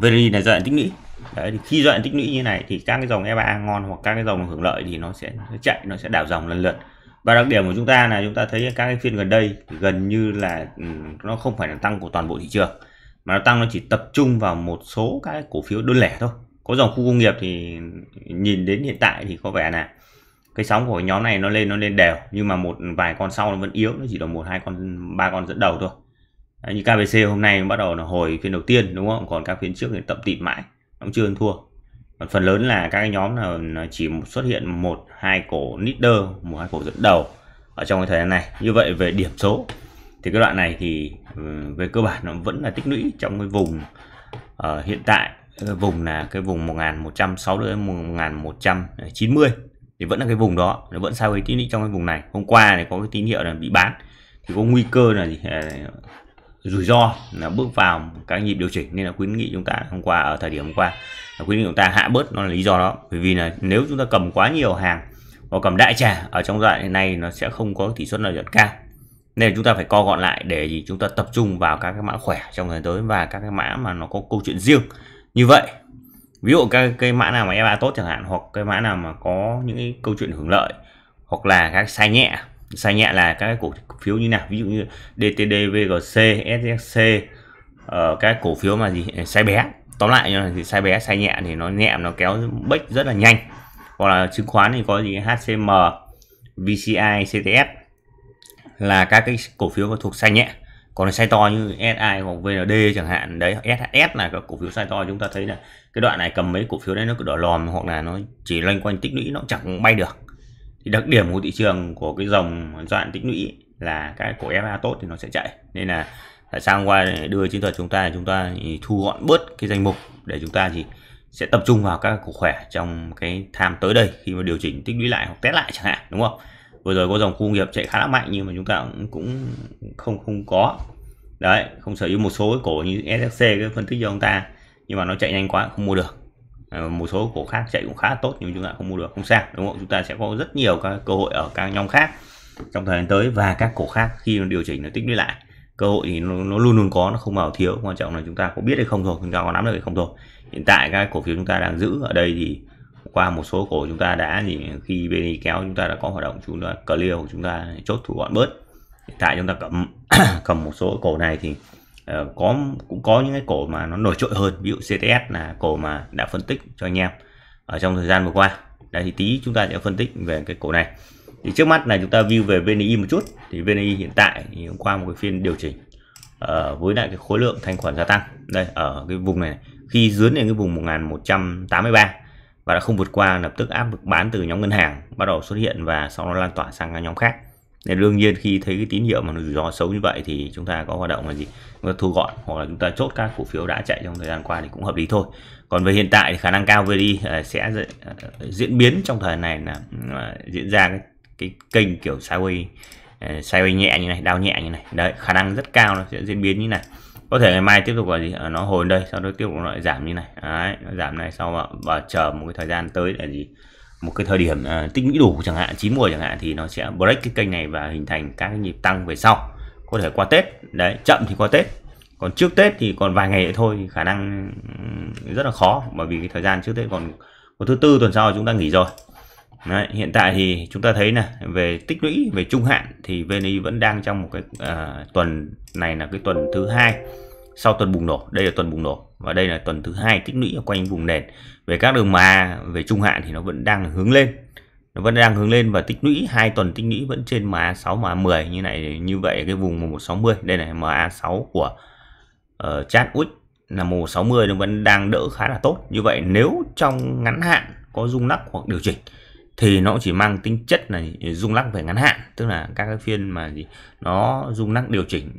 veri là giai đoạn tích lũy Đấy, thì khi giai đoạn tích lũy như này thì các cái dòng FA e ngon hoặc các cái dòng hưởng lợi thì nó sẽ nó chạy nó sẽ đảo dòng lần lượt và đặc điểm của chúng ta là chúng ta thấy các cái phiên gần đây gần như là ừ, nó không phải là tăng của toàn bộ thị trường mà nó tăng nó chỉ tập trung vào một số cái cổ phiếu đơn lẻ thôi có dòng khu công nghiệp thì nhìn đến hiện tại thì có vẻ là cái sóng của nhóm này nó lên nó lên đều nhưng mà một vài con sau nó vẫn yếu nó chỉ là một hai con ba con dẫn đầu thôi à, như KBC hôm nay bắt đầu là hồi phiên đầu tiên đúng không còn các phiên trước thì tậm tịt mãi nó chưa ăn thua còn phần lớn là các cái nhóm là chỉ xuất hiện một hai cổ leader một hai cổ dẫn đầu ở trong cái thời gian này như vậy về điểm số thì cái đoạn này thì ừ, về cơ bản nó vẫn là tích lũy trong cái vùng uh, hiện tại cái vùng là cái vùng 1160 đến 1190 thì vẫn là cái vùng đó nó vẫn sao với tín hiệu trong cái vùng này hôm qua thì có cái tín hiệu là bị bán thì có nguy cơ là gì rủi ro là bước vào các nhịp điều chỉnh nên là khuyến nghị chúng ta hôm qua ở thời điểm hôm qua là khuyến nghị chúng ta hạ bớt nó là lý do đó bởi vì là nếu chúng ta cầm quá nhiều hàng hoặc cầm đại trà ở trong giai đoạn hiện nay nó sẽ không có tỷ suất lợi nhuận cao nên chúng ta phải co gọn lại để gì chúng ta tập trung vào các cái mã khỏe trong thời tới và các cái mã mà nó có câu chuyện riêng như vậy ví dụ các cái mã nào mà FA e tốt chẳng hạn hoặc cái mã nào mà có những cái câu chuyện hưởng lợi hoặc là các sai nhẹ sai nhẹ là các cổ phiếu như nào ví dụ như DTD, VGC, SSC uh, ờ, các cổ phiếu mà gì sai bé tóm lại là gì sai bé sai nhẹ thì nó nhẹ nó kéo bếch rất là nhanh hoặc là chứng khoán thì có gì HCM, VCI, CTS là các cái cổ phiếu thuộc sai nhẹ còn sai to như SI hoặc VND chẳng hạn đấy SHS là các cổ phiếu sai to chúng ta thấy là cái đoạn này cầm mấy cổ phiếu đấy nó cứ đỏ lòm hoặc là nó chỉ loanh quanh tích lũy nó chẳng bay được thì đặc điểm của thị trường của cái dòng đoạn tích lũy là cái cổ FA tốt thì nó sẽ chạy nên là tại sao hôm qua đưa chiến thuật chúng ta là chúng ta thu gọn bớt cái danh mục để chúng ta gì sẽ tập trung vào các cổ khỏe trong cái tham tới đây khi mà điều chỉnh tích lũy lại hoặc test lại chẳng hạn đúng không vừa rồi có dòng khu nghiệp chạy khá là mạnh nhưng mà chúng ta cũng, cũng không không có đấy không sở hữu một số cái cổ như SSC cái phân tích cho ông ta nhưng mà nó chạy nhanh quá không mua được Ờ, một số cổ khác chạy cũng khá tốt nhưng chúng ta không mua được không sao đúng không chúng ta sẽ có rất nhiều các cơ hội ở các nhóm khác trong thời gian tới và các cổ khác khi nó điều chỉnh nó tích lũy lại cơ hội thì nó, nó luôn luôn có nó không bao thiếu quan trọng là chúng ta có biết hay không thôi chúng ta có nắm được hay không thôi hiện tại các cổ phiếu chúng ta đang giữ ở đây thì qua một số cổ chúng ta đã thì khi bên đi kéo chúng ta đã có hoạt động chúng ta clear của chúng ta chốt thủ gọn bớt hiện tại chúng ta cầm cầm một số cổ này thì Ờ, có cũng có những cái cổ mà nó nổi trội hơn ví dụ CTS là cổ mà đã phân tích cho anh em ở trong thời gian vừa qua đấy thì tí chúng ta sẽ phân tích về cái cổ này thì trước mắt là chúng ta view về VNI một chút thì VNI hiện tại thì hôm qua một cái phiên điều chỉnh uh, với lại cái khối lượng thanh khoản gia tăng đây ở cái vùng này khi dướn đến cái vùng 1183 và đã không vượt qua lập tức áp lực bán từ nhóm ngân hàng bắt đầu xuất hiện và sau đó lan tỏa sang các nhóm khác nên đương nhiên khi thấy cái tín hiệu mà rủi ro xấu như vậy thì chúng ta có hoạt động là gì thu gọn hoặc là chúng ta chốt các cổ phiếu đã chạy trong thời gian qua thì cũng hợp lý thôi còn về hiện tại thì khả năng cao VD ờ, sẽ ờ, diễn biến trong thời này là ừ, ờ, diễn ra cái, cái kênh kiểu sideways sideways nhẹ như này đau nhẹ như này đấy khả năng rất cao nó sẽ diễn biến như này có thể ngày mai tiếp tục là gì nó hồi đây sau đó tiếp tục lại giảm như này đấy, nó giảm này sau và, và chờ một cái thời gian tới là gì một cái thời điểm uh, tích lũy đủ chẳng hạn chín mùa chẳng hạn thì nó sẽ break cái kênh này và hình thành các cái nhịp tăng về sau có thể qua tết đấy chậm thì qua tết còn trước tết thì còn vài ngày thôi khả năng ừ, rất là khó bởi vì cái thời gian trước tết còn có thứ tư tuần sau chúng ta nghỉ rồi Đấy, hiện tại thì chúng ta thấy là về tích lũy về trung hạn thì VNI vẫn đang trong một cái uh, tuần này là cái tuần thứ hai sau tuần bùng nổ đây là tuần bùng nổ và đây là tuần thứ hai tích lũy ở quanh vùng nền về các đường MA về trung hạn thì nó vẫn đang hướng lên nó vẫn đang hướng lên và tích lũy hai tuần tích lũy vẫn trên MA6 MA10 như này như vậy cái vùng 1160 đây này MA6 của uh, ờ, chat Uix là 1160 nó vẫn đang đỡ khá là tốt như vậy nếu trong ngắn hạn có rung lắc hoặc điều chỉnh thì nó chỉ mang tính chất là rung lắc về ngắn hạn tức là các cái phiên mà gì nó rung lắc điều chỉnh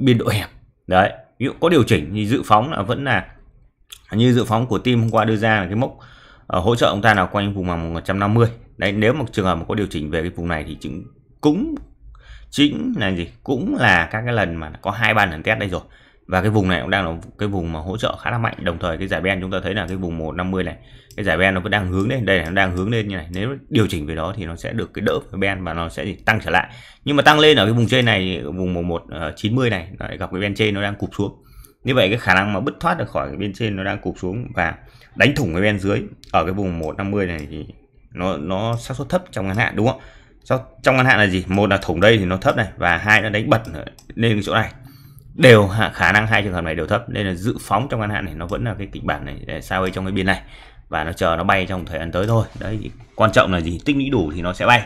biên độ hẹp đấy ví dụ có điều chỉnh thì dự phóng là vẫn là như dự phóng của team hôm qua đưa ra là cái mốc uh, hỗ trợ ông ta là quanh vùng mà 150 đấy nếu mà trường hợp mà có điều chỉnh về cái vùng này thì chứng cũng chính là gì cũng là các cái lần mà có hai ba lần test đây rồi và cái vùng này cũng đang là cái vùng mà hỗ trợ khá là mạnh đồng thời cái giải ben chúng ta thấy là cái vùng 150 này cái giải ben nó vẫn đang hướng lên đây này nó đang hướng lên như này nếu điều chỉnh về đó thì nó sẽ được cái đỡ cái ben và nó sẽ tăng trở lại nhưng mà tăng lên ở cái vùng trên này vùng 1190 ờ, này lại gặp cái ben trên nó đang cụp xuống như vậy cái khả năng mà bứt thoát được khỏi cái bên trên nó đang cụp xuống và đánh thủng cái bên dưới ở cái vùng 150 này thì nó nó xác suất thấp trong ngắn hạn đúng không trong ngắn hạn là gì một là thủng đây thì nó thấp này và hai là đánh bật lên chỗ này đều khả năng hai trường hợp này đều thấp nên là dự phóng trong ngắn hạn này nó vẫn là cái kịch bản này để sao ấy trong cái biên này và nó chờ nó bay trong thời gian tới thôi đấy quan trọng là gì tích lũy đủ thì nó sẽ bay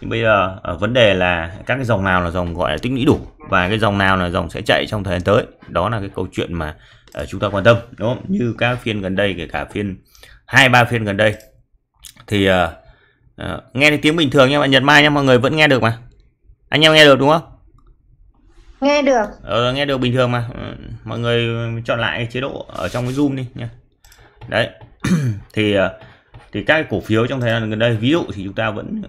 nhưng bây giờ ờ, vấn đề là các cái dòng nào là dòng gọi là tích lũy đủ và cái dòng nào là dòng sẽ chạy trong thời gian tới đó là cái câu chuyện mà ờ, chúng ta quan tâm đúng không như các phiên gần đây kể cả phiên hai ba phiên gần đây thì uh, nghe thì tiếng bình thường nha bạn Nhật Mai nha mọi người vẫn nghe được mà anh em nghe được đúng không nghe được ờ, nghe được bình thường mà ừ, mọi người chọn lại chế độ ở trong cái zoom đi nha đấy thì ờ, thì các cổ phiếu trong thời gian gần đây ví dụ thì chúng ta vẫn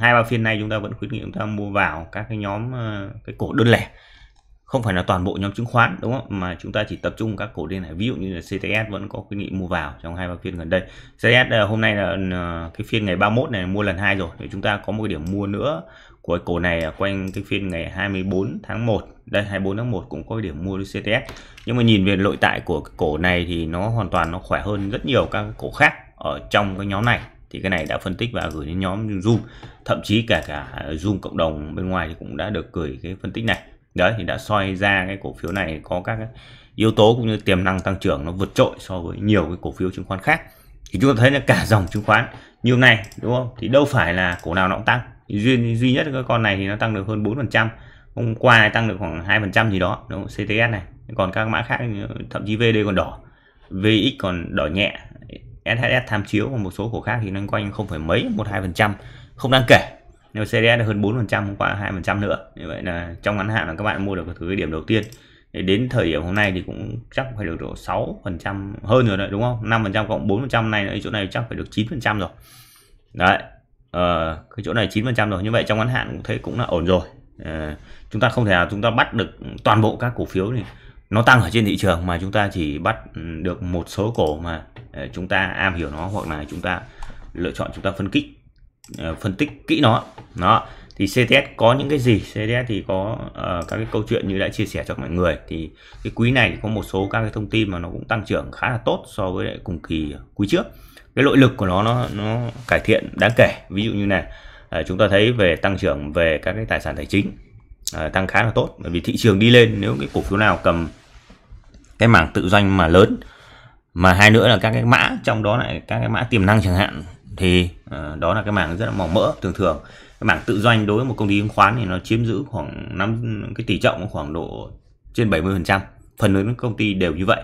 hai ba phiên này chúng ta vẫn khuyến nghị chúng ta mua vào các cái nhóm cái cổ đơn lẻ không phải là toàn bộ nhóm chứng khoán đúng không mà chúng ta chỉ tập trung các cổ phiên này ví dụ như là CTS vẫn có khuyến nghị mua vào trong hai ba phiên gần đây CTS ờ, hôm nay là ờ, cái phiên ngày 31 này mua lần hai rồi thì chúng ta có một điểm mua nữa của cổ này quanh cái phiên ngày 24 tháng 1 đây 24 tháng 1 cũng có điểm mua với CTS nhưng mà nhìn về nội tại của cái cổ này thì nó hoàn toàn nó khỏe hơn rất nhiều các cổ khác ở trong cái nhóm này thì cái này đã phân tích và gửi đến nhóm Zoom thậm chí cả cả Zoom cộng đồng bên ngoài thì cũng đã được gửi cái phân tích này đấy thì đã soi ra cái cổ phiếu này có các yếu tố cũng như tiềm năng tăng trưởng nó vượt trội so với nhiều cái cổ phiếu chứng khoán khác thì chúng ta thấy là cả dòng chứng khoán như hôm nay đúng không thì đâu phải là cổ nào nó cũng tăng duy duy nhất cái con này thì nó tăng được hơn 4% phần trăm hôm qua tăng được khoảng 2% gì đó đúng không? CTS này còn các mã khác thậm chí VD còn đỏ VX còn đỏ nhẹ SHS tham chiếu và một số cổ khác thì nó quanh không phải mấy một hai phần trăm không đáng kể nếu CDS hơn 4% hôm qua 2% nữa như vậy là trong ngắn hạn là các bạn mua được cái thứ điểm đầu tiên để đến thời điểm hôm nay thì cũng chắc phải được độ 6% hơn rồi đấy đúng không 5% cộng 4% này ở chỗ này chắc phải được 9% rồi đấy ờ, cái chỗ này 9% rồi như vậy trong ngắn hạn cũng thấy cũng là ổn rồi ờ, chúng ta không thể nào chúng ta bắt được toàn bộ các cổ phiếu thì nó tăng ở trên thị trường mà chúng ta chỉ bắt ừ, được một số cổ mà ờ, chúng ta am hiểu nó hoặc là chúng ta lựa chọn chúng ta phân kích Ờ, phân tích kỹ nó đó thì CTS có những cái gì CTS thì có uh, các cái câu chuyện như đã chia sẻ cho mọi người thì cái quý này có một số các cái thông tin mà nó cũng tăng trưởng khá là tốt so với lại cùng kỳ quý trước cái nội lực của nó nó nó cải thiện đáng kể ví dụ như này uh, chúng ta thấy về tăng trưởng về các cái tài sản tài chính uh, tăng khá là tốt bởi vì thị trường đi lên nếu cái cổ phiếu nào cầm cái mảng tự doanh mà lớn mà hai nữa là các cái mã trong đó lại các cái mã tiềm năng chẳng hạn thì ờ, đó là cái mảng rất là mỏng mỡ thường thường cái mảng tự doanh đối với một công ty chứng khoán thì nó chiếm giữ khoảng năm cái tỷ trọng khoảng độ trên 70 phần trăm phần lớn công ty đều như vậy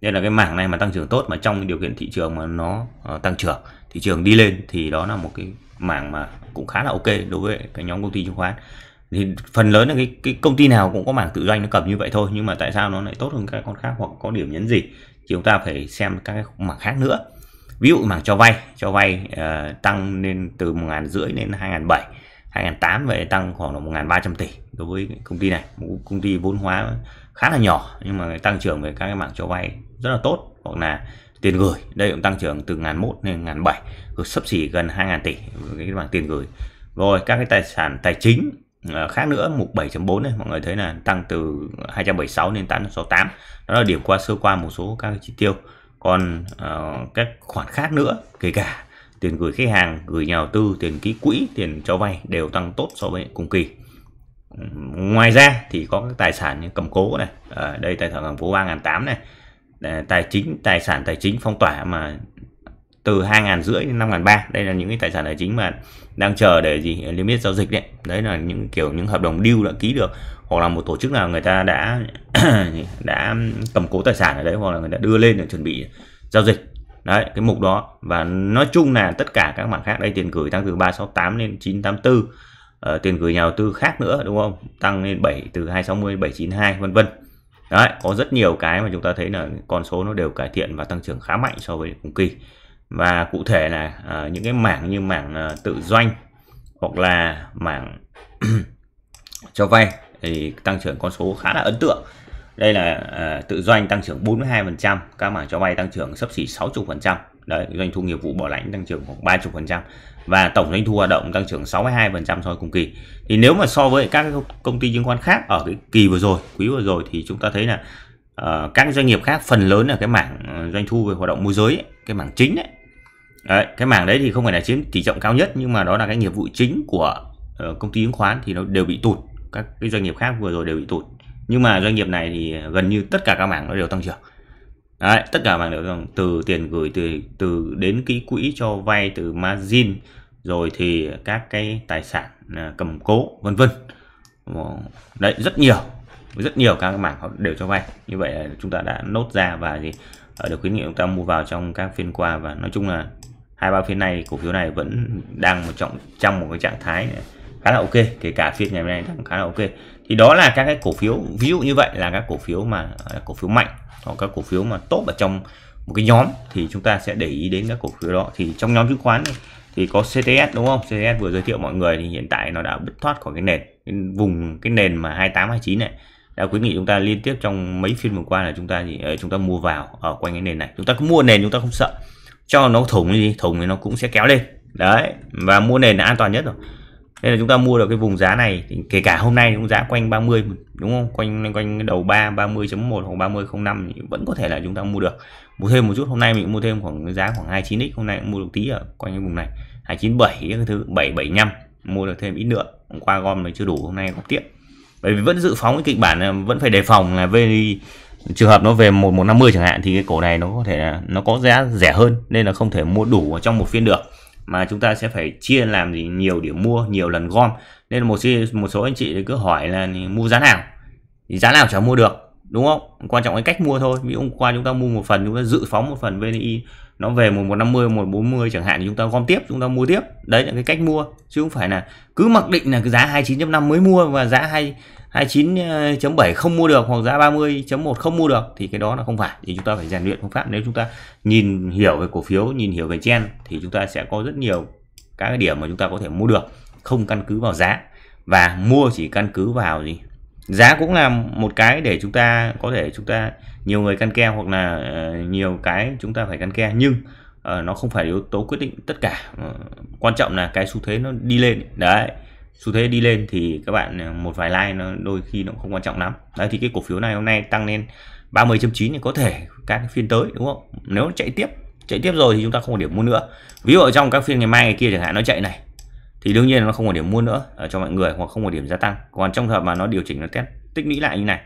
nên là cái mảng này mà tăng trưởng tốt mà trong điều kiện thị trường mà nó ờ, tăng trưởng thị trường đi lên thì đó là một cái mảng mà cũng khá là ok đối với cái nhóm công ty chứng khoán thì phần lớn là cái, cái công ty nào cũng có mảng tự doanh nó cầm như vậy thôi nhưng mà tại sao nó lại tốt hơn các con khác hoặc có điểm nhấn gì thì chúng ta phải xem các cái mảng khác nữa ví dụ mà cho vay cho vay uh, tăng lên từ một ngàn rưỡi đến hai ngàn bảy hai ngàn tám về tăng khoảng là một ngàn ba trăm tỷ đối với công ty này một công ty vốn hóa khá là nhỏ nhưng mà tăng trưởng về các cái mạng cho vay rất là tốt hoặc là tiền gửi đây cũng tăng trưởng từ ngàn một lên ngàn bảy sấp xỉ gần hai ngàn tỷ cái bảng tiền gửi rồi các cái tài sản tài chính ờ, khác nữa mục 7.4 này mọi người thấy là tăng từ 276 lên 868 đó là điểm qua sơ qua một số các chi tiêu còn uh, các khoản khác nữa kể cả tiền gửi khách hàng gửi nhà đầu tư tiền ký quỹ tiền cho vay đều tăng tốt so với cùng kỳ ngoài ra thì có các tài sản như cầm cố này ở ờ, đây tài sản cầm cố 3.800 này ờ, tài chính tài sản tài chính phong tỏa mà từ 2.000 rưỡi đến 5.300 đây là những cái tài sản tài chính mà đang chờ để gì limit giao dịch đấy đấy là những kiểu những hợp đồng deal đã ký được hoặc là một tổ chức nào người ta đã đã cầm cố tài sản ở đấy hoặc là người ta đưa lên để chuẩn bị giao dịch đấy cái mục đó và nói chung là tất cả các mảng khác đây tiền gửi tăng từ 368 lên 984 ờ, tiền gửi nhà đầu tư khác nữa đúng không tăng lên 7 từ 260 792 vân vân đấy có rất nhiều cái mà chúng ta thấy là con số nó đều cải thiện và tăng trưởng khá mạnh so với cùng kỳ và cụ thể là à, những cái mảng như mảng à, tự doanh hoặc là mảng cho vay thì tăng trưởng con số khá là ấn tượng đây là à, tự doanh tăng trưởng 42% các mảng cho vay tăng trưởng sấp xỉ 60% đấy doanh thu nghiệp vụ bảo lãnh tăng trưởng khoảng 30% và tổng doanh thu hoạt động tăng trưởng 62% so với cùng kỳ thì nếu mà so với các công ty chứng khoán khác ở cái kỳ vừa rồi quý vừa rồi thì chúng ta thấy là uh, các doanh nghiệp khác phần lớn là cái mảng à, doanh thu về hoạt động môi giới ấy, cái mảng chính đấy. đấy cái mảng đấy thì không phải là chiếm tỷ trọng cao nhất nhưng mà đó là cái nghiệp vụ chính của uh, công ty chứng khoán thì nó đều bị tụt các cái doanh nghiệp khác vừa rồi đều bị tụt nhưng mà doanh nghiệp này thì gần như tất cả các mảng nó đều tăng trưởng Đấy, tất cả mảng đều tăng từ tiền gửi từ từ đến cái quỹ cho vay từ margin rồi thì các cái tài sản à, cầm cố vân vân đấy rất nhiều rất nhiều các mảng họ đều cho vay như vậy là chúng ta đã nốt ra và gì à, được khuyến nghị chúng ta mua vào trong các phiên qua và nói chung là hai ba phiên này cổ phiếu này vẫn đang một trọng trong một cái trạng thái này khá là ok kể cả phiên ngày hôm nay đang khá là ok thì đó là các cái cổ phiếu ví dụ như vậy là các cổ phiếu mà cổ phiếu mạnh hoặc các cổ phiếu mà tốt ở trong một cái nhóm thì chúng ta sẽ để ý đến các cổ phiếu đó thì trong nhóm chứng khoán này, thì có CTS đúng không CTS vừa giới thiệu mọi người thì hiện tại nó đã bứt thoát khỏi cái nền cái vùng cái nền mà 28 29 này đã khuyến nghị chúng ta liên tiếp trong mấy phiên vừa qua là chúng ta thì ờ, chúng ta mua vào ở quanh cái nền này chúng ta cứ mua nền chúng ta không sợ cho nó thủng đi thủng thì nó cũng sẽ kéo lên đấy và mua nền là an toàn nhất rồi nên là chúng ta mua được cái vùng giá này thì kể cả hôm nay cũng giá quanh 30 đúng không quanh quanh đầu 3 30.1 hoặc 30.05 thì vẫn có thể là chúng ta mua được mua thêm một chút hôm nay mình mua thêm khoảng giá khoảng 29x hôm nay cũng mua được tí ở quanh cái vùng này 297 cái thứ 775 mua được thêm ít nữa hôm qua gom này chưa đủ hôm nay không tiếp bởi vì vẫn dự phóng cái kịch bản là vẫn phải đề phòng là về trường hợp nó về 1150 chẳng hạn thì cái cổ này nó có thể là nó có giá rẻ hơn nên là không thể mua đủ trong một phiên được mà chúng ta sẽ phải chia làm gì nhiều điểm mua nhiều lần gom nên là một một số anh chị cứ hỏi là mua giá nào thì giá nào chả mua được đúng không quan trọng cái cách mua thôi ví dụ hôm qua chúng ta mua một phần chúng ta dự phóng một phần VNI nó về 1150 1140 chẳng hạn thì chúng ta gom tiếp chúng ta mua tiếp đấy là cái cách mua chứ không phải là cứ mặc định là cái giá 29.5 mới mua và giá 2 29.7 không mua được hoặc giá 30.1 không mua được thì cái đó là không phải thì chúng ta phải rèn luyện phương pháp nếu chúng ta nhìn hiểu về cổ phiếu nhìn hiểu về chen thì chúng ta sẽ có rất nhiều các cái điểm mà chúng ta có thể mua được không căn cứ vào giá và mua chỉ căn cứ vào gì giá cũng là một cái để chúng ta có thể chúng ta nhiều người căn ke hoặc là ờ, nhiều cái chúng ta phải căn ke nhưng ờ, nó không phải yếu tố quyết định tất cả ờ, quan trọng là cái xu thế nó đi lên đấy xu thế đi lên thì các bạn một vài like nó đôi khi nó không quan trọng lắm đấy thì cái cổ phiếu này hôm nay tăng lên 30.9 thì có thể các phiên tới đúng không nếu chạy tiếp chạy tiếp rồi thì chúng ta không có điểm mua nữa ví dụ trong các phiên ngày mai ngày kia chẳng hạn nó chạy này thì đương nhiên nó không có điểm mua nữa ở cho mọi người hoặc không có điểm gia tăng còn trong hợp mà nó điều chỉnh nó test tích lũy lại như này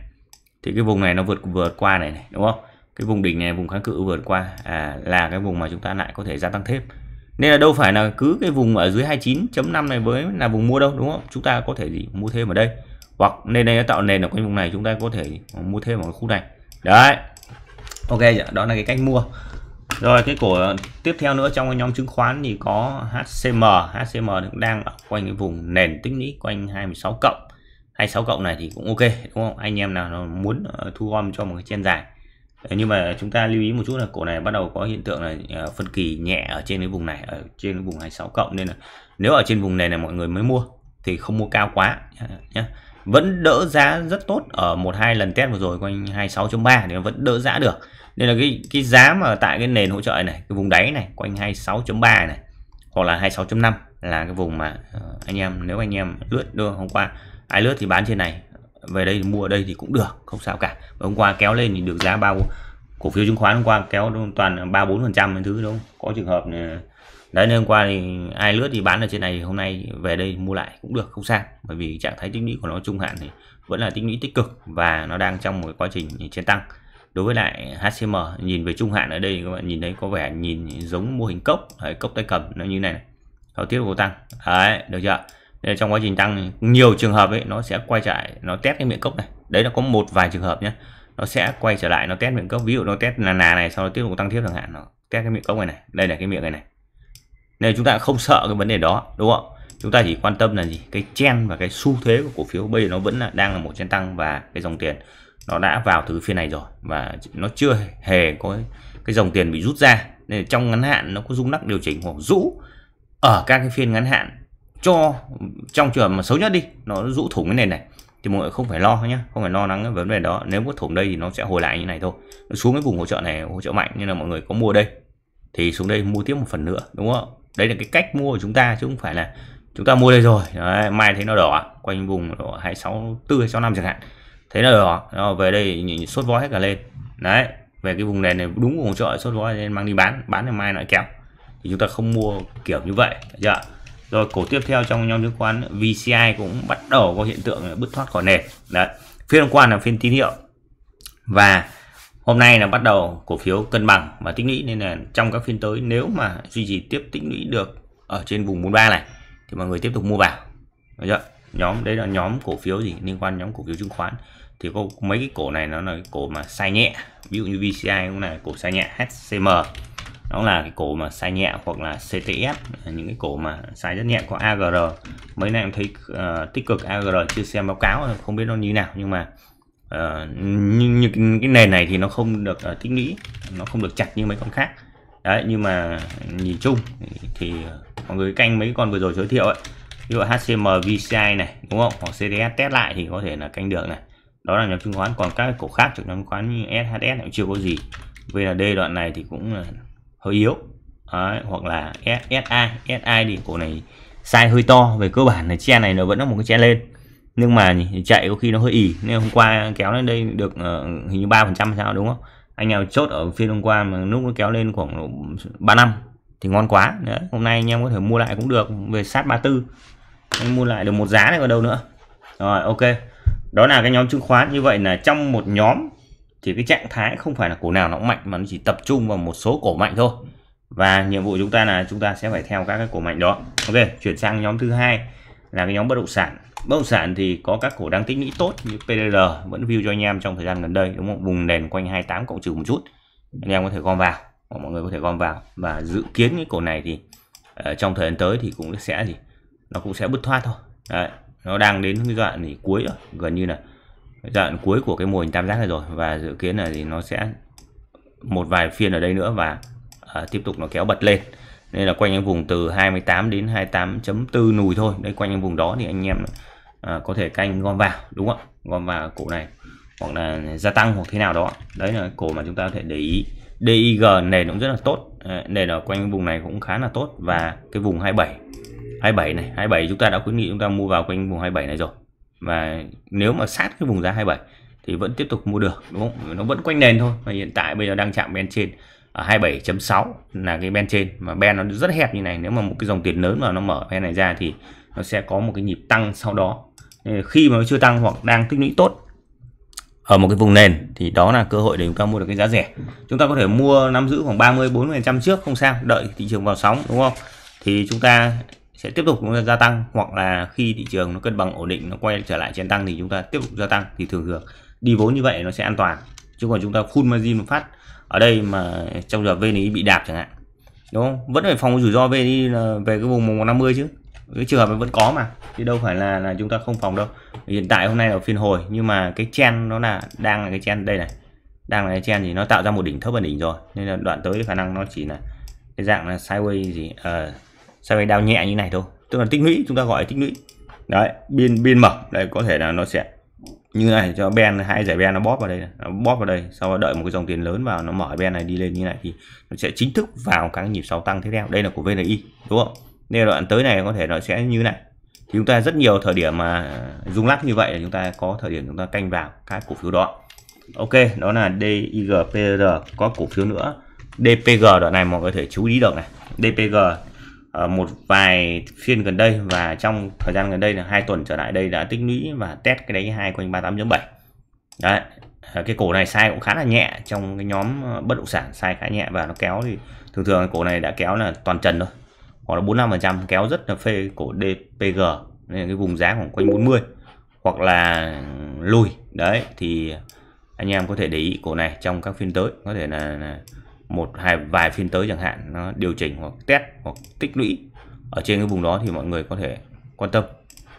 thì cái vùng này nó vượt vượt qua này, này đúng không cái vùng đỉnh này vùng kháng cự vượt qua à, là cái vùng mà chúng ta lại có thể gia tăng thêm nên là đâu phải là cứ cái vùng ở dưới 29.5 này với là vùng mua đâu đúng không chúng ta có thể gì mua thêm ở đây hoặc nên đây tạo nền ở cái vùng này chúng ta có thể mua thêm ở khu này đấy ok đó là cái cách mua rồi cái cổ tiếp theo nữa trong cái nhóm chứng khoán thì có HCM HCM đang ở quanh cái vùng nền tích lũy quanh 26 cộng 26 cộng này thì cũng ok đúng không anh em nào muốn ờ, thu gom cho một cái chen dài ờ, nhưng mà chúng ta lưu ý một chút là cổ này bắt đầu có hiện tượng là ờ, phân kỳ nhẹ ở trên cái vùng này ở trên cái vùng 26 cộng nên là nếu ở trên vùng này là mọi người mới mua thì không mua cao quá nhé vẫn đỡ giá rất tốt ở một hai lần test vừa rồi quanh 26.3 thì vẫn đỡ giá được nên là cái cái giá mà tại cái nền hỗ trợ này cái vùng đáy này quanh 26.3 này hoặc là 26.5 là cái vùng mà anh em nếu anh em lướt đưa hôm qua ai lướt thì bán trên này về đây mua ở đây thì cũng được không sao cả hôm qua kéo lên thì được giá bao cổ phiếu chứng khoán hôm qua kéo toàn ba bốn phần trăm thứ đúng không? có trường hợp này. đấy nên hôm qua thì ai lướt thì bán ở trên này hôm nay về đây mua lại cũng được không sao bởi vì trạng thái tích lũy của nó trung hạn thì vẫn là tích lũy tích cực và nó đang trong một quá trình trên tăng đối với lại HCM nhìn về trung hạn ở đây các bạn nhìn thấy có vẻ nhìn giống mô hình cốc hay cốc tay cầm nó như này, này. giao tiếp của tăng đấy được chưa trong quá trình tăng nhiều trường hợp ấy nó sẽ quay trở lại nó test cái miệng cốc này đấy là có một vài trường hợp nhé nó sẽ quay trở lại nó test miệng cốc ví dụ nó test là nà này sau đó tiếp tục tăng tiếp chẳng hạn nó test cái miệng cốc này này đây là cái miệng này này nên chúng ta không sợ cái vấn đề đó đúng không chúng ta chỉ quan tâm là gì cái chen và cái xu thế của cổ phiếu bây giờ nó vẫn là đang là một chen tăng và cái dòng tiền nó đã vào thứ phiên này rồi và nó chưa hề có cái dòng tiền bị rút ra nên trong ngắn hạn nó có rung lắc điều chỉnh hoặc rũ ở các cái phiên ngắn hạn cho trong trường mà xấu nhất đi nó rũ thủng cái nền này thì mọi người không phải lo nhé không phải lo lắng cái vấn đề đó nếu có thủng đây thì nó sẽ hồi lại như này thôi nó xuống cái vùng hỗ trợ này hỗ trợ mạnh nên là mọi người có mua đây thì xuống đây mua tiếp một phần nữa đúng không đấy là cái cách mua của chúng ta chứ không phải là chúng ta mua đây rồi đấy, mai thấy nó đỏ quanh vùng độ 264 265 chẳng hạn thấy nó đỏ nó về đây nhìn sốt vó hết cả lên đấy về cái vùng nền này đúng hỗ trợ sốt vó nên mang đi bán bán thì mai lại kéo thì chúng ta không mua kiểu như vậy được chưa rồi cổ tiếp theo trong nhóm chứng khoán VCI cũng bắt đầu có hiện tượng bứt thoát khỏi nền đấy phiên hôm qua là phiên tín hiệu và hôm nay là bắt đầu cổ phiếu cân bằng và tích lũy nên là trong các phiên tới nếu mà duy trì tiếp tích lũy được ở trên vùng 43 này thì mọi người tiếp tục mua vào chưa? nhóm đấy là nhóm cổ phiếu gì liên quan nhóm cổ phiếu chứng khoán thì có mấy cái cổ này nó là cái cổ mà sai nhẹ ví dụ như VCI cũng là cổ sai nhẹ HCM đó là cái cổ mà sai nhẹ hoặc là CTS những cái cổ mà sai rất nhẹ có AGR mấy nay em thấy uh, tích cực AGR chưa xem báo cáo không biết nó như nào nhưng mà uh, như, như cái nền này thì nó không được uh, tích lũy nó không được chặt như mấy con khác đấy nhưng mà nhìn chung thì, thì mọi người canh mấy con vừa rồi giới thiệu ấy ví dụ HCM VCI này đúng không hoặc CDS test lại thì có thể là canh được này đó là nhóm chứng khoán còn các cổ khác trong nhóm chứng khoán như SHS cũng chưa có gì VND đoạn này thì cũng hơi yếu Đấy, hoặc là SI SI thì cổ này sai hơi to về cơ bản là che này nó vẫn có một cái che lên nhưng mà chạy có khi nó hơi ỉ nên hôm qua kéo lên đây được uh, hình như ba phần trăm sao đúng không anh nào chốt ở phiên hôm qua mà lúc nó kéo lên khoảng ba năm thì ngon quá Đấy, hôm nay anh em có thể mua lại cũng được về sát 34 anh mua lại được một giá này vào đâu nữa rồi ok đó là cái nhóm chứng khoán như vậy là trong một nhóm thì cái trạng thái không phải là cổ nào nó cũng mạnh mà nó chỉ tập trung vào một số cổ mạnh thôi và nhiệm vụ chúng ta là chúng ta sẽ phải theo các cái cổ mạnh đó ok chuyển sang nhóm thứ hai là cái nhóm bất động sản bất động sản thì có các cổ đang tích lũy tốt như PDR vẫn view cho anh em trong thời gian gần đây đúng không vùng nền quanh 28 cộng trừ một chút anh em có thể gom vào hoặc mọi người có thể gom vào và dự kiến cái cổ này thì uh, trong thời gian tới thì cũng sẽ gì nó cũng sẽ bứt thoát thôi Đấy, nó đang đến cái đoạn thì cuối rồi gần như là giai đoạn cuối của cái mô hình tam giác này rồi và dự kiến là thì nó sẽ một vài phiên ở đây nữa và uh, tiếp tục nó kéo bật lên nên là quanh anh vùng từ 28 đến 28.4 nùi thôi đây quanh anh vùng đó thì anh em uh, có thể canh gom vào đúng không gom vào cổ này hoặc là gia tăng hoặc thế nào đó đấy là cổ mà chúng ta có thể để ý DIG nền cũng rất là tốt à, nền ở quanh vùng này cũng khá là tốt và cái vùng 27 27 này 27 chúng ta đã khuyến nghị chúng ta mua vào quanh vùng 27 này rồi và nếu mà sát cái vùng giá 27 thì vẫn tiếp tục mua được đúng không nó vẫn quanh nền thôi mà hiện tại bây giờ đang chạm bên trên ở 27.6 là cái ben trên mà ben nó rất hẹp như này nếu mà một cái dòng tiền lớn mà nó mở ben này ra thì nó sẽ có một cái nhịp tăng sau đó khi mà nó chưa tăng hoặc đang tích lũy tốt ở một cái vùng nền thì đó là cơ hội để chúng ta mua được cái giá rẻ chúng ta có thể mua nắm giữ khoảng 30 40 trăm trước không sao đợi thị trường vào sóng đúng không thì chúng ta sẽ tiếp tục chúng ta gia tăng hoặc là khi thị trường nó cân bằng ổn định nó quay trở lại trên tăng thì chúng ta tiếp tục gia tăng thì thường thường đi vốn như vậy nó sẽ an toàn chứ còn chúng ta full margin một phát ở đây mà trong giờ VNI bị đạp chẳng hạn đúng không vẫn phải phòng rủi ro về đi về cái vùng 150 chứ cái trường hợp vẫn có mà chứ đâu phải là là chúng ta không phòng đâu hiện tại hôm nay là phiên hồi nhưng mà cái chen nó là đang là cái chen đây này đang là cái chen thì nó tạo ra một đỉnh thấp và đỉnh rồi nên là đoạn tới khả năng nó chỉ là cái dạng là sideways gì uh, sao đây đao nhẹ như này thôi tức là tích lũy chúng ta gọi là tích lũy đấy biên biên mở đây có thể là nó sẽ như này cho ben hai giải ben nó bóp vào đây nó bóp vào đây sau đó đợi một cái dòng tiền lớn vào nó mở ben này đi lên như này thì nó sẽ chính thức vào các nhịp sáu tăng tiếp theo đây là của VNI đúng không nên đoạn tới này có thể nó sẽ như này thì chúng ta rất nhiều thời điểm mà rung lắc như vậy là chúng ta có thời điểm chúng ta canh vào các cổ phiếu đó ok đó là DIGPR có cổ phiếu nữa DPG đoạn này mọi người có thể chú ý được này DPG Ờ, một vài phiên gần đây và trong thời gian gần đây là hai tuần trở lại đây đã tích lũy và test cái đáy hai quanh 38.7 đấy ờ, cái cổ này sai cũng khá là nhẹ trong cái nhóm ờ, bất động sản sai khá nhẹ và nó kéo thì thường thường cổ này đã kéo là toàn trần thôi hoặc là 45 phần trăm kéo rất là phê cổ DPG nên cái vùng giá khoảng quanh 40 hoặc là lùi đấy thì anh em có thể để ý cổ này trong các phiên tới có thể là, là một hai vài phiên tới chẳng hạn nó điều chỉnh hoặc test hoặc tích lũy ở trên cái vùng đó thì mọi người có thể quan tâm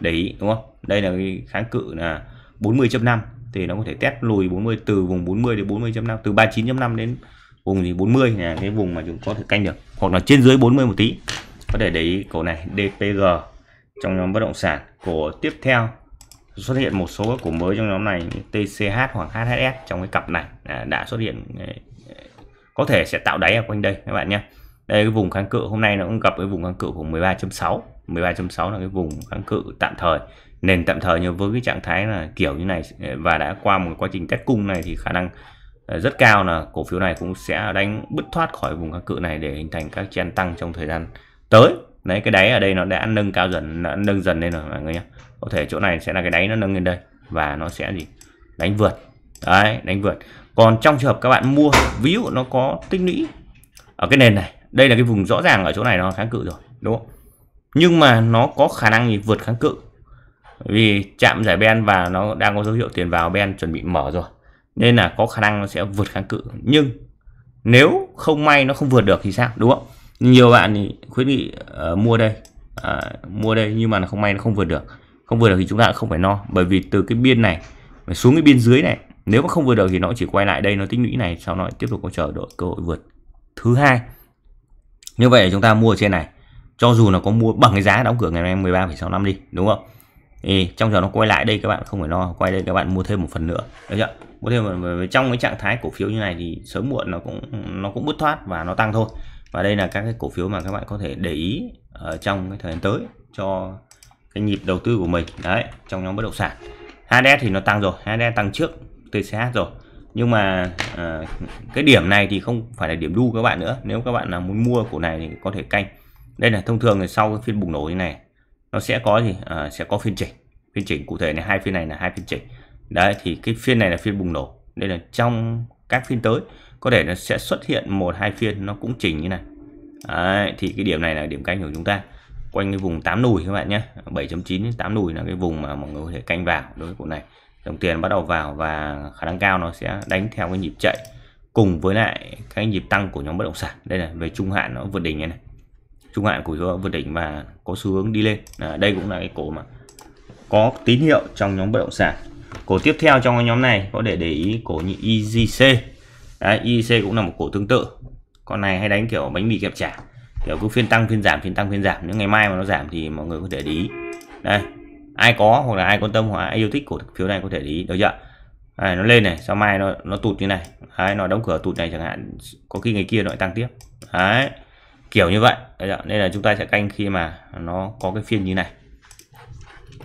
để ý đúng không đây là cái kháng cự là 40.5 thì nó có thể test lùi 40 từ vùng 40 đến 40.5 từ 39.5 đến vùng thì 40 là cái vùng mà chúng có thể canh được hoặc là trên dưới 40 một tí có thể để ý cổ này DPG trong nhóm bất động sản cổ tiếp theo xuất hiện một số cổ mới trong nhóm này TCH hoặc HHS trong cái cặp này à, đã xuất hiện à, có thể sẽ tạo đáy ở quanh đây các bạn nhé đây cái vùng kháng cự hôm nay nó cũng gặp cái vùng kháng cự của 13.6 13.6 là cái vùng kháng cự tạm thời nền tạm thời nhưng với cái trạng thái là kiểu như này và đã qua một quá trình test cung này thì khả năng ờ, rất cao là cổ phiếu này cũng sẽ đánh bứt thoát khỏi vùng kháng cự này để hình thành các chen tăng trong thời gian tới đấy cái đáy ở đây nó đã nâng cao dần nó nâng dần lên rồi mọi người nhé có thể chỗ này sẽ là cái đáy nó nâng lên đây và nó sẽ gì đánh vượt đấy đánh vượt còn trong trường hợp các bạn mua ví dụ nó có tích lũy ở cái nền này đây là cái vùng rõ ràng ở chỗ này nó kháng cự rồi đúng không nhưng mà nó có khả năng gì vượt kháng cự vì chạm giải ben và nó đang có dấu hiệu tiền vào ben chuẩn bị mở rồi nên là có khả năng nó sẽ vượt kháng cự nhưng nếu không may nó không vượt được thì sao đúng không nhiều bạn thì khuyến nghị uh, mua đây uh, mua đây nhưng mà nó không may nó không vượt được không vượt được thì chúng ta không phải no bởi vì từ cái biên này xuống cái biên dưới này nếu mà không vượt được thì nó chỉ quay lại đây nó tích lũy này sau nó tiếp tục có chờ đợi cơ hội vượt thứ hai như vậy chúng ta mua trên này cho dù là có mua bằng cái giá đóng cửa ngày hôm nay năm đi đúng không thì trong giờ nó quay lại đây các bạn không phải lo quay đây các bạn mua thêm một phần nữa được chưa mua thêm một, trong cái trạng thái cổ phiếu như này thì sớm muộn nó cũng nó cũng bứt thoát và nó tăng thôi và đây là các cái cổ phiếu mà các bạn có thể để ý ở trong cái thời gian tới cho cái nhịp đầu tư của mình đấy trong nhóm bất động sản HDS thì nó tăng rồi HDS tăng trước TCH rồi nhưng mà à, cái điểm này thì không phải là điểm đu các bạn nữa nếu các bạn là muốn mua cổ này thì có thể canh đây là thông thường thì sau cái phiên bùng nổ như này nó sẽ có gì à, sẽ có phiên chỉnh phiên chỉnh cụ thể là hai phiên này là hai phiên chỉnh đấy thì cái phiên này là phiên bùng nổ đây là trong các phiên tới có thể nó sẽ xuất hiện một hai phiên nó cũng chỉnh như này đấy, thì cái điểm này là điểm canh của chúng ta quanh cái vùng 8 nùi các bạn nhé 7.9 đến 8 nùi là cái vùng mà mọi người có thể canh vào đối với cổ này dòng tiền bắt đầu vào và khả năng cao nó sẽ đánh theo cái nhịp chạy cùng với lại cái nhịp tăng của nhóm bất động sản đây là về trung hạn nó vượt đỉnh này, này. trung hạn của nó vượt đỉnh và có xu hướng đi lên à, đây cũng là cái cổ mà có tín hiệu trong nhóm bất động sản cổ tiếp theo trong cái nhóm này có để để ý cổ như EGC Đấy, e cũng là một cổ tương tự con này hay đánh kiểu bánh mì kẹp chả kiểu cứ phiên tăng phiên giảm phiên tăng phiên giảm nếu ngày mai mà nó giảm thì mọi người có thể để ý đây ai có hoặc là ai quan tâm hoặc ai yêu thích cổ phiếu này có thể để ý được chưa à, nó lên này sau mai nó nó tụt như này đấy, nó đóng cửa tụt này chẳng hạn có khi ngày kia nó lại tăng tiếp đấy kiểu như vậy nên là chúng ta sẽ canh khi mà nó có cái phiên như này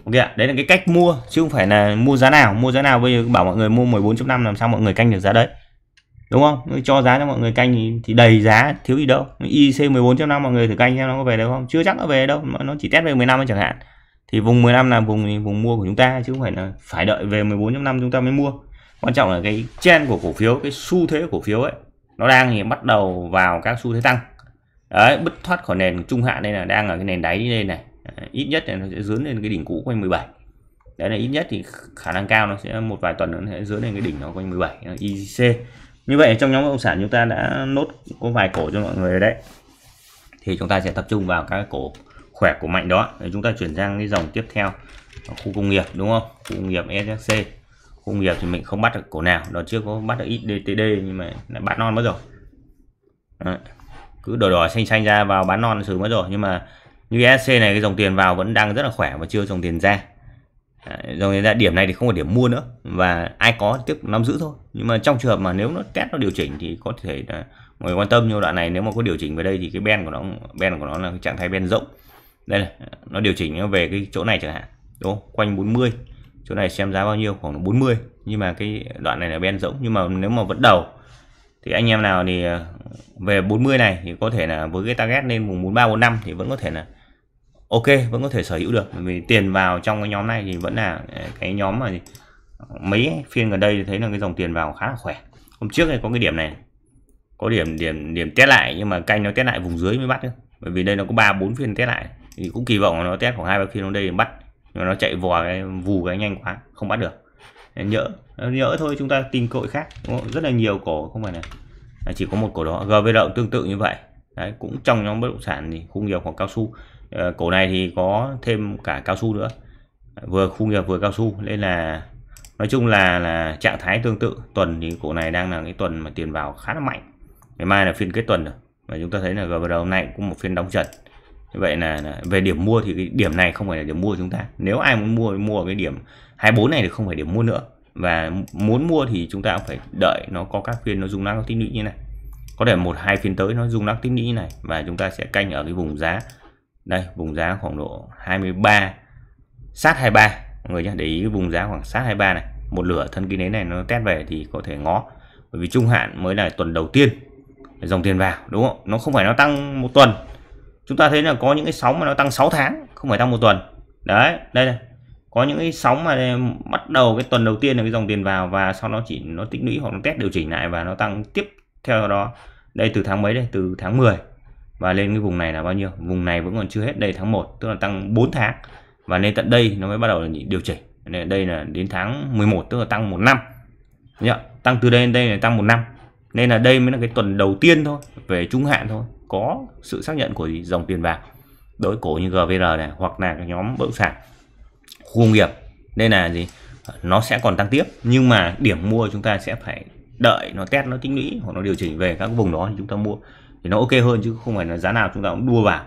ok ạ đấy là cái cách mua chứ không phải là mua giá nào mua giá nào bây giờ bảo mọi người mua 14.5 làm sao mọi người canh được giá đấy đúng không cho giá cho mọi người canh thì đầy giá thiếu gì đâu IC 14.5 mọi người thử canh xem nó có về được không chưa chắc nó về đâu nó chỉ test về 15 chẳng hạn thì vùng 15 là vùng vùng mua của chúng ta chứ không phải là phải đợi về 14.5 chúng ta mới mua quan trọng là cái trend của cổ phiếu cái xu thế cổ phiếu ấy nó đang thì bắt đầu vào các xu thế tăng đấy bứt thoát khỏi nền trung hạn đây là đang ở cái nền đáy đi lên này đấy, ít nhất là nó sẽ dướng lên cái đỉnh cũ quanh 17 đấy là ít nhất thì khả năng cao nó sẽ một vài tuần nữa nó sẽ dướng lên cái đỉnh nó quanh 17 IC e như vậy trong nhóm bất động sản chúng ta đã nốt có vài cổ cho mọi người đấy thì chúng ta sẽ tập trung vào các cổ khỏe của mạnh đó Để chúng ta chuyển sang cái dòng tiếp theo khu công nghiệp đúng không khu công nghiệp SC khu công nghiệp thì mình không bắt được cổ nào nó chưa có bắt được ít DTD nhưng mà lại bán non mất rồi Đấy. cứ đỏ đỏ xanh xanh ra vào bán non xử mất rồi nhưng mà như SC này cái dòng tiền vào vẫn đang rất là khỏe và chưa dòng tiền ra dòng tiền ra điểm này thì không có điểm mua nữa và ai có tiếp nắm giữ thôi nhưng mà trong trường hợp mà nếu nó test nó điều chỉnh thì có thể là mọi người quan tâm như đoạn này nếu mà có điều chỉnh về đây thì cái ben của nó ben của nó là trạng thái ben rộng đây này, nó điều chỉnh về cái chỗ này chẳng hạn đúng không? quanh 40 chỗ này xem giá bao nhiêu khoảng 40 nhưng mà cái đoạn này là ben rỗng nhưng mà nếu mà vẫn đầu thì anh em nào thì ờ, về 40 này thì có thể là với cái target lên vùng 43 45 thì vẫn có thể là ok vẫn có thể sở hữu được vì tiền vào trong cái nhóm này thì vẫn là ờ, cái nhóm mà mấy phiên gần đây thì thấy là cái dòng tiền vào khá là khỏe hôm trước này có cái điểm này có điểm điểm điểm test lại nhưng mà canh nó test lại vùng dưới mới bắt nữa. bởi vì đây nó có ba bốn phiên test lại thì cũng kỳ vọng nó test khoảng hai ba nó đây bắt nhưng nó chạy vò cái, vù cái nhanh quá không bắt được nhỡ nhỡ thôi chúng ta tìm cội khác rất là nhiều cổ không phải là, chỉ có một cổ đó gvr cũng tương tự như vậy Đấy, cũng trong nhóm bất động sản thì khung nhiều khoảng cao su ờ, cổ này thì có thêm cả cao su nữa vừa khung nghiệp vừa cao su nên là nói chung là là trạng thái tương tự tuần thì cổ này đang là cái tuần mà tiền vào khá là mạnh ngày mai là phiên kết tuần rồi và chúng ta thấy là GBR hôm nay cũng một phiên đóng trần vậy là, về điểm mua thì cái điểm này không phải là điểm mua của chúng ta nếu ai muốn mua mua cái điểm 24 này thì không phải điểm mua nữa và muốn mua thì chúng ta cũng phải đợi nó có các phiên nó dùng năng tích lũy như này có thể một hai phiên tới nó dùng năng tích lũy như này và chúng ta sẽ canh ở cái vùng giá đây vùng giá khoảng độ 23 sát 23 người nhé để ý cái vùng giá khoảng sát 23 này một lửa thân kinh nến này nó test về thì có thể ngó bởi vì trung hạn mới là tuần đầu tiên dòng tiền vào đúng không nó không phải nó tăng một tuần chúng ta thấy là có những cái sóng mà nó tăng 6 tháng không phải tăng một tuần đấy đây này có những cái sóng mà bắt đầu cái tuần đầu tiên là cái dòng tiền vào và sau nó chỉ nó tích lũy hoặc nó test điều chỉnh lại và nó tăng tiếp theo đó đây từ tháng mấy đây từ tháng 10 và lên cái vùng này là bao nhiêu vùng này vẫn còn chưa hết đây tháng 1 tức là tăng 4 tháng và lên tận đây nó mới bắt đầu là điều chỉnh nên đây là đến tháng 11 tức là tăng một năm nhá tăng từ đây đến đây là tăng một năm nên là đây mới là cái tuần đầu tiên thôi về trung hạn thôi có sự xác nhận của dòng tiền bạc đối cổ như GVR này hoặc là cái nhóm bất động sản khu công nghiệp đây là gì nó sẽ còn tăng tiếp nhưng mà điểm mua chúng ta sẽ phải đợi nó test nó tính lũy hoặc nó điều chỉnh về các vùng đó thì chúng ta mua thì nó ok hơn chứ không phải là giá nào chúng ta cũng đua vào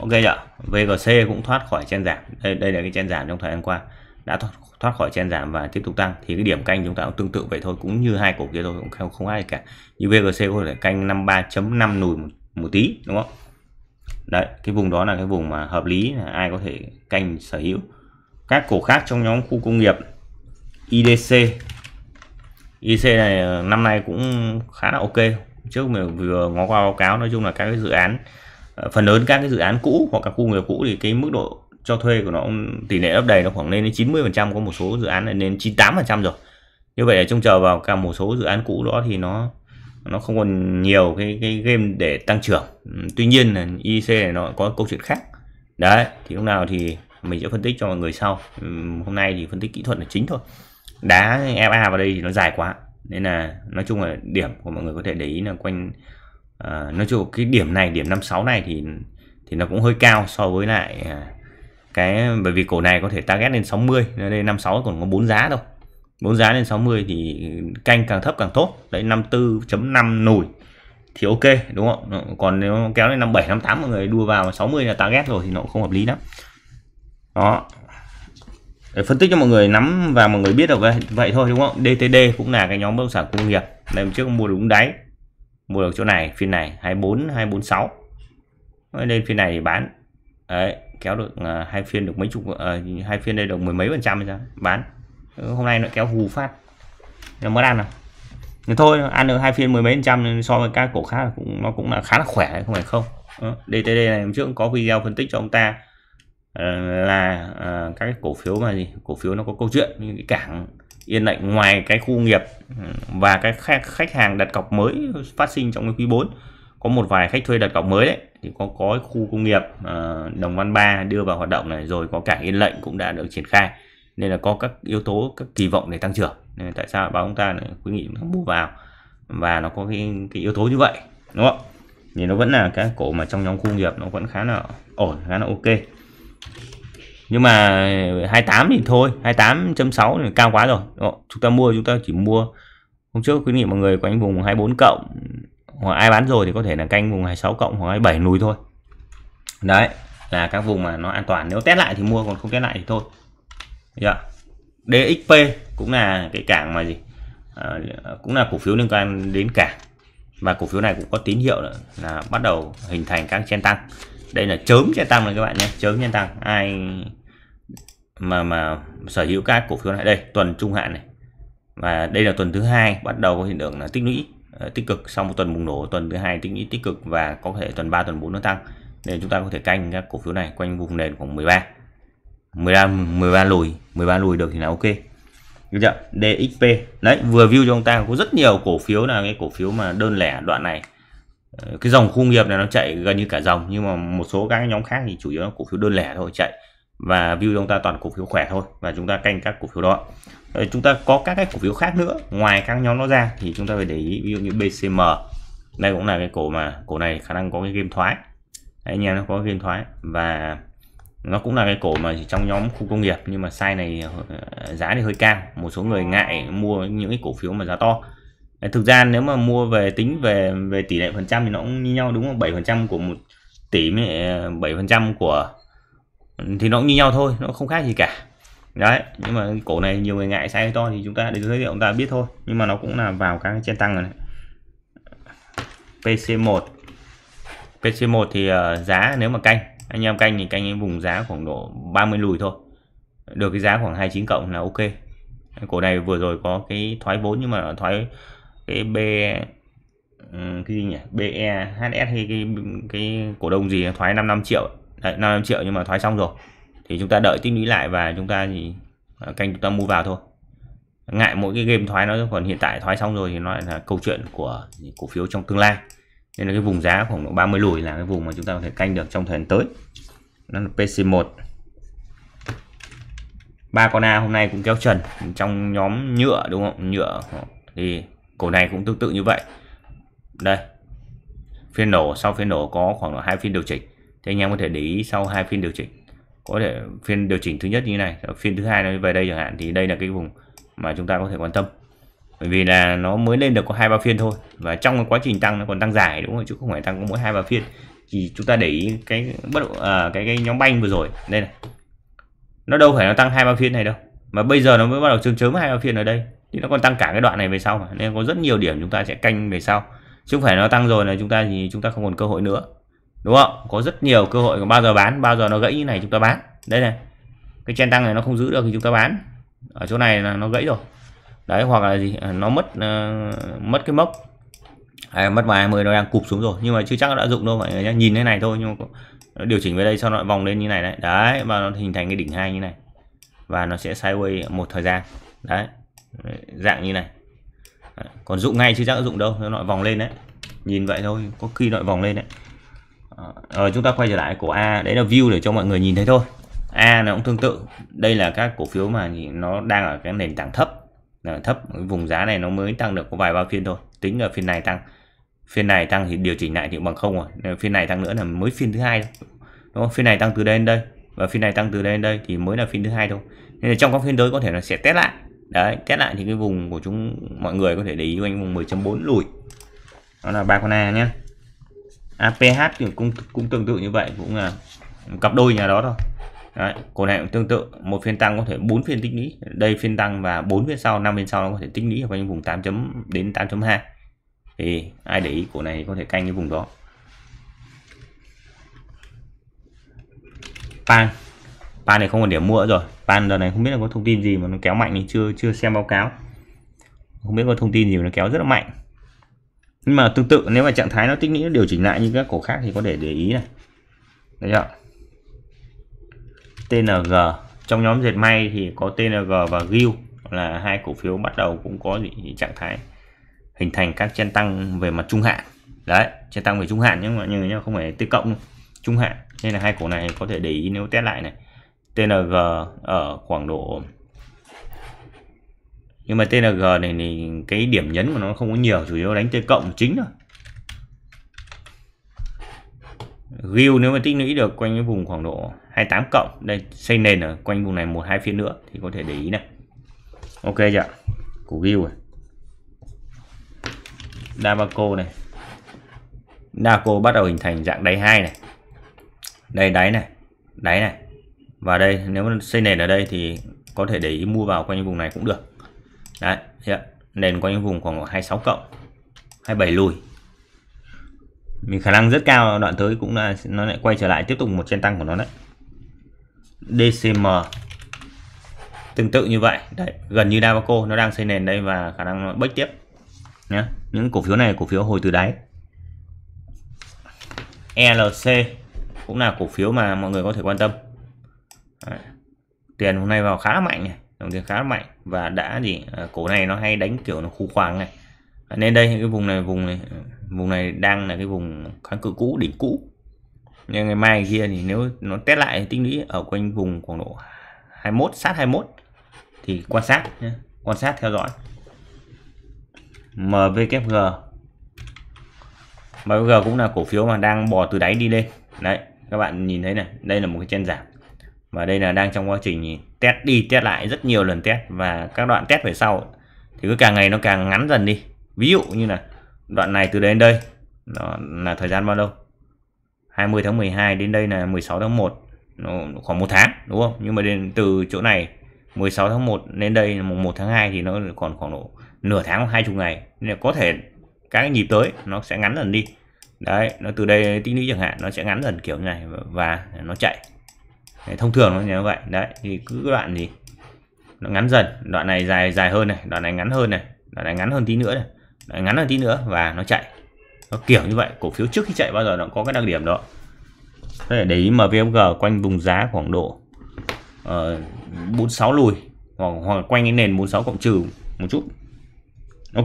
ok ạ VGC cũng thoát khỏi chen giảm đây đây là cái chen giảm trong thời gian qua đã thoát, thoát khỏi chen giảm và tiếp tục tăng thì cái điểm canh chúng ta cũng tương tự vậy thôi cũng như hai cổ kia thôi cũng không, không ai cả như VGC có thể canh 53.5 nùi một tí đúng không đấy cái vùng đó là cái vùng mà hợp lý là ai có thể canh sở hữu các cổ khác trong nhóm khu công nghiệp IDC IC này ờ, năm nay cũng khá là ok trước mình vừa ngó qua báo cáo nói chung là các cái dự án ờ, phần lớn các cái dự án cũ hoặc các khu nghiệp cũ thì cái mức độ cho thuê của nó tỷ lệ lấp đầy nó khoảng lên đến 90 phần trăm có một số dự án là lên 98 phần trăm rồi như vậy là trông chờ vào cả một số dự án cũ đó thì nó nó không còn nhiều cái, cái game để tăng trưởng ừ, tuy nhiên là IC này nó có câu chuyện khác đấy thì lúc nào thì mình sẽ phân tích cho mọi người sau ừ, hôm nay thì phân tích kỹ thuật là chính thôi đá FA vào đây thì nó dài quá nên là nói chung là điểm của mọi người có thể để ý là quanh uh, nói chung cái điểm này điểm 56 này thì thì nó cũng hơi cao so với lại à, cái bởi vì cổ này có thể target lên 60 đây 56 còn có bốn giá đâu muốn giá lên 60 thì canh càng thấp càng tốt đấy 54.5 nổi thì ok đúng không còn nếu kéo lên 57 58 mọi người đua vào 60 là target rồi thì nó cũng không hợp lý lắm đó để phân tích cho mọi người nắm và mọi người biết được vậy, vậy thôi đúng không DTD cũng là cái nhóm bất động sản công nghiệp đây trước mua đúng đáy mua được chỗ này phiên này 24 246 lên phiên này thì bán đấy kéo được uh, hai phiên được mấy chục uh, hai phiên đây được mười mấy phần trăm ra bán Ờ, hôm nay nó kéo hù phát là mới ăn nào thì thôi ăn được hai phiên mười mấy trăm so với các cổ khác cũng nó cũng là khá là khỏe không phải không DTD ờ, này hôm trước cũng có video phân tích cho ông ta ờ, là các cổ phiếu mà gì cổ phiếu nó có câu chuyện như cái cảng yên lệnh ngoài cái khu nghiệp ừ, và cái khách, khách hàng đặt cọc mới phát sinh trong cái quý 4 có một vài khách thuê đặt cọc mới đấy thì có có khu công nghiệp Đồng Văn Ba đưa vào hoạt động này rồi có cả Yên Lệnh cũng đã được triển khai nên là có các yếu tố các kỳ vọng để tăng trưởng nên tại sao báo chúng ta khuyến nghị chúng mua vào và nó có cái, cái yếu tố như vậy đúng không thì nó vẫn là cái cổ mà trong nhóm khu nghiệp nó vẫn khá là ổn khá là ok nhưng mà 28 thì thôi 28.6 thì cao quá rồi Đó, chúng ta mua chúng ta chỉ mua hôm trước khuyến nghị mọi người quanh vùng 24 cộng hoặc ai bán rồi thì có thể là canh vùng 26 cộng hoặc 27 lùi thôi đấy là các vùng mà nó an toàn nếu test lại thì mua còn không test lại thì thôi dạ DXP cũng là cái cảng mà gì à, cũng là cổ phiếu liên quan đến cảng và cổ phiếu này cũng có tín hiệu là, bắt đầu hình thành các chen tăng đây là chớm chen tăng này các bạn nhé chớm chen tăng ai mà mà sở hữu các cổ phiếu này đây tuần trung hạn này và đây là tuần thứ hai bắt đầu có hiện tượng là tích lũy ờ, tích cực sau một tuần bùng nổ tuần thứ hai tích lũy tích cực và có thể tuần 3 tuần 4 nó tăng nên chúng ta có thể canh các cổ phiếu này quanh vùng nền khoảng 13 15 13 lùi 13 lùi được thì là ok được chưa DXP đấy vừa view cho ông ta có rất nhiều cổ phiếu là cái cổ phiếu mà đơn lẻ đoạn này ờ, cái dòng khu nghiệp này nó chạy gần như cả dòng nhưng mà một số các nhóm khác thì chủ yếu là cổ phiếu đơn lẻ thôi chạy và view chúng ta toàn cổ phiếu khỏe thôi và chúng ta canh các cổ phiếu đó ờ, chúng ta có các cái cổ phiếu khác nữa ngoài các nhóm nó ra thì chúng ta phải để ý ví dụ như BCM đây cũng là cái cổ mà cổ này khả năng có cái game thoái anh em nó có game thoái và nó cũng là cái cổ mà chỉ trong nhóm khu công nghiệp nhưng mà size này ờ, giá thì hơi cao một số người ngại mua những cái cổ phiếu mà giá to thực ra nếu mà mua về tính về về tỷ lệ phần trăm thì nó cũng như nhau đúng không bảy phần trăm của một tỷ ờ, bảy phần trăm của thì nó cũng như nhau thôi nó không khác gì cả đấy nhưng mà cổ này nhiều người ngại size to thì chúng ta để giới thiệu chúng ta biết thôi nhưng mà nó cũng là vào các trên tăng rồi này PC1 PC1 thì ờ, giá nếu mà canh anh em canh thì canh em vùng giá khoảng độ 30 lùi thôi được cái giá khoảng 29 cộng là ok cổ này vừa rồi có cái thoái vốn nhưng mà thoái cái B ừ, cái gì nhỉ BEHS hay cái cái cổ đông gì thoái 55 triệu đấy 55 triệu nhưng mà thoái xong rồi thì chúng ta đợi tích lũy lại và chúng ta thì à, canh chúng ta mua vào thôi ngại mỗi cái game thoái nó còn hiện tại thoái xong rồi thì nó lại là câu chuyện của cổ phiếu trong tương lai nên là cái vùng giá khoảng độ 30 lùi là cái vùng mà chúng ta có thể canh được trong thời gian tới nó là PC1 ba con A hôm nay cũng kéo trần trong nhóm nhựa đúng không nhựa thì cổ này cũng tương tự như vậy đây phiên nổ sau phiên nổ có khoảng hai phiên điều chỉnh thì anh em có thể để ý sau hai phiên điều chỉnh có thể phiên điều chỉnh thứ nhất như này phiên thứ hai nó về đây chẳng hạn thì đây là cái vùng mà chúng ta có thể quan tâm bởi vì là nó mới lên được có hai ba phiên thôi và trong quá trình tăng nó còn tăng dài đúng không chứ không phải tăng có mỗi hai ba phiên thì chúng ta để ý cái bất độ à, cái cái nhóm banh vừa rồi đây này nó đâu phải nó tăng hai ba phiên này đâu mà bây giờ nó mới bắt đầu chớm chớm hai ba phiên ở đây thì nó còn tăng cả cái đoạn này về sau mà nên có rất nhiều điểm chúng ta sẽ canh về sau chứ không phải nó tăng rồi là chúng ta thì chúng ta không còn cơ hội nữa đúng không có rất nhiều cơ hội còn bao giờ bán bao giờ nó gãy như này chúng ta bán đây này cái chen tăng này nó không giữ được thì chúng ta bán ở chỗ này là nó gãy rồi đấy hoặc là gì à, nó mất uh, mất cái mốc à, mất vài 10 nó đang cụp xuống rồi nhưng mà chưa chắc nó đã dụng đâu mọi người nhé nhìn thế này thôi nhưng mà nó điều chỉnh về đây sau nó vòng lên như này đấy đấy và nó hình thành cái đỉnh hai như này và nó sẽ sideways một thời gian đấy dạng như này đấy. còn dụng ngay chưa chắc dụng đâu nó lại vòng lên đấy nhìn vậy thôi có khi lại vòng lên đấy rồi ờ, ờ, chúng ta quay trở lại cổ A đấy là view để cho mọi người nhìn thấy thôi A nó cũng tương tự đây là các cổ phiếu mà nó đang ở cái nền tảng thấp thấp vùng giá này nó mới tăng được có vài ba phiên thôi tính là phiên này tăng phiên này tăng thì điều chỉnh lại thì bằng không rồi phiên này tăng nữa là mới phiên thứ hai thôi đúng không phiên này tăng từ đây đến đây và phiên này tăng từ đây đến đây thì mới là phiên thứ hai thôi nên là trong các phiên tới có thể là sẽ test lại đấy test lại thì cái vùng của chúng mọi người có thể để ý anh vùng 10.4 lùi đó là ba con A nhé APH thì cũng cũng tương tự như vậy cũng là cặp đôi nhà đó thôi Đấy, cổ này cũng tương tự một phiên tăng có thể bốn phiên tích lũy đây phiên tăng và bốn phiên sau năm phiên sau nó có thể tích lũy ở quanh vùng 8 chấm đến 8.2 thì ai để ý cổ này có thể canh cái vùng đó pan pan này không còn điểm mua rồi pan giờ này không biết là có thông tin gì mà nó kéo mạnh thì chưa chưa xem báo cáo không biết có thông tin gì mà nó kéo rất là mạnh nhưng mà tương tự nếu mà trạng thái nó tích lũy nó điều chỉnh lại như các cổ khác thì có thể để ý này đấy chưa TNG trong nhóm dệt may thì có TNG và GIL là hai cổ phiếu bắt đầu cũng có trạng thái hình thành các chân tăng về mặt trung hạn đấy chân tăng về trung hạn nhưng mà như không phải tích cộng trung hạn nên là hai cổ này có thể để ý nếu test lại này TNG ở khoảng độ nhưng mà TNG này thì cái điểm nhấn của nó không có nhiều chủ yếu đánh T cộng chính thôi Gil nếu mà tích lũy được quanh cái vùng khoảng độ 28 cộng đây xây nền ở quanh vùng này một hai phiên nữa thì có thể để ý này ok chưa củ view này Dabaco này dabaco bắt đầu hình thành dạng đáy hai này đây đáy này đáy này và đây nếu xây nền ở đây thì có thể để ý mua vào quanh vùng này cũng được đấy hiện nền quanh vùng khoảng 26 cộng 27 lùi mình khả năng rất cao đoạn tới cũng là nó lại quay trở lại tiếp tục một trên tăng của nó đấy DCM tương tự như vậy đấy gần như Davaco nó đang xây nền đây và khả năng nó bách tiếp nhé những cổ phiếu này cổ phiếu hồi từ đáy ELC cũng là cổ phiếu mà mọi người có thể quan tâm đấy. tiền hôm nay vào khá mạnh này đồng tiền khá mạnh và đã gì à, cổ này nó hay đánh kiểu nó khu khoảng này nên đây cái vùng này vùng này vùng này đang là cái vùng kháng cự cũ đỉnh cũ nhưng ngày mai kia thì nếu nó test lại tích lũy ở quanh vùng khoảng độ 21 sát 21 thì quan sát nhé quan sát theo dõi MVKG MVKG cũng là cổ phiếu mà đang bò từ đáy đi lên đấy các bạn nhìn thấy này đây là một cái chân giảm và đây là đang trong quá trình test đi test lại rất nhiều lần test và các đoạn test về sau thì cứ càng ngày nó càng ngắn dần đi ví dụ như là đoạn này từ đây đến đây nó là thời gian bao lâu 20 tháng 12 đến đây là 16 tháng 1 khoảng một tháng đúng không nhưng mà đến từ chỗ này 16 tháng 1 đến đây là mùng 1 tháng 2 thì nó còn khoảng độ nửa tháng hoặc hai chục ngày nên là có thể các nhịp tới nó sẽ ngắn dần đi đấy nó từ đây tích lũy chẳng hạn nó sẽ ngắn dần kiểu này và nó chạy thông thường nó như vậy đấy thì cứ đoạn gì nó ngắn dần đoạn này dài dài hơn này đoạn này ngắn hơn này đoạn này ngắn hơn tí nữa này đoạn ngắn hơn tí nữa và nó chạy nó kiểu như vậy cổ phiếu trước khi chạy bao giờ nó có cái đặc điểm đó thế đấy mà MVFG quanh vùng giá khoảng độ ờ, uh, 46 lùi hoặc, hoặc quanh cái nền 46 cộng trừ một chút Ok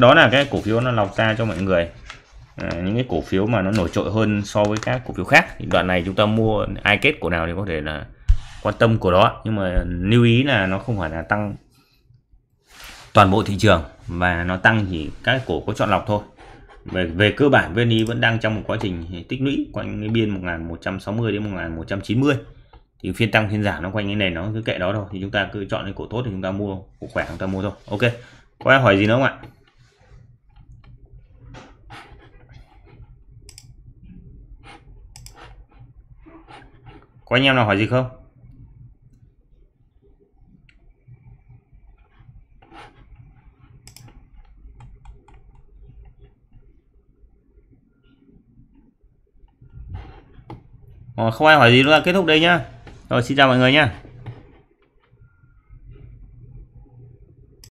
đó là cái cổ phiếu nó lọc ra cho mọi người à, những cái cổ phiếu mà nó nổi trội hơn so với các cổ phiếu khác thì đoạn này chúng ta mua ai kết cổ nào thì có thể là quan tâm của đó nhưng mà lưu ý là nó không phải là tăng toàn bộ thị trường và nó tăng chỉ các cổ có chọn lọc thôi về về cơ bản VN vẫn đang trong một quá trình tích lũy quanh cái biên 1160 đến 1190 thì phiên tăng phiên giảm nó quanh cái này nó cứ kệ đó thôi thì chúng ta cứ chọn cái cổ tốt thì chúng ta mua cổ khỏe chúng ta mua thôi ok có ai hỏi gì nữa không ạ có anh em nào hỏi gì không Ờ, không ai hỏi gì nữa kết thúc đây nhá. Rồi xin chào mọi người nhá.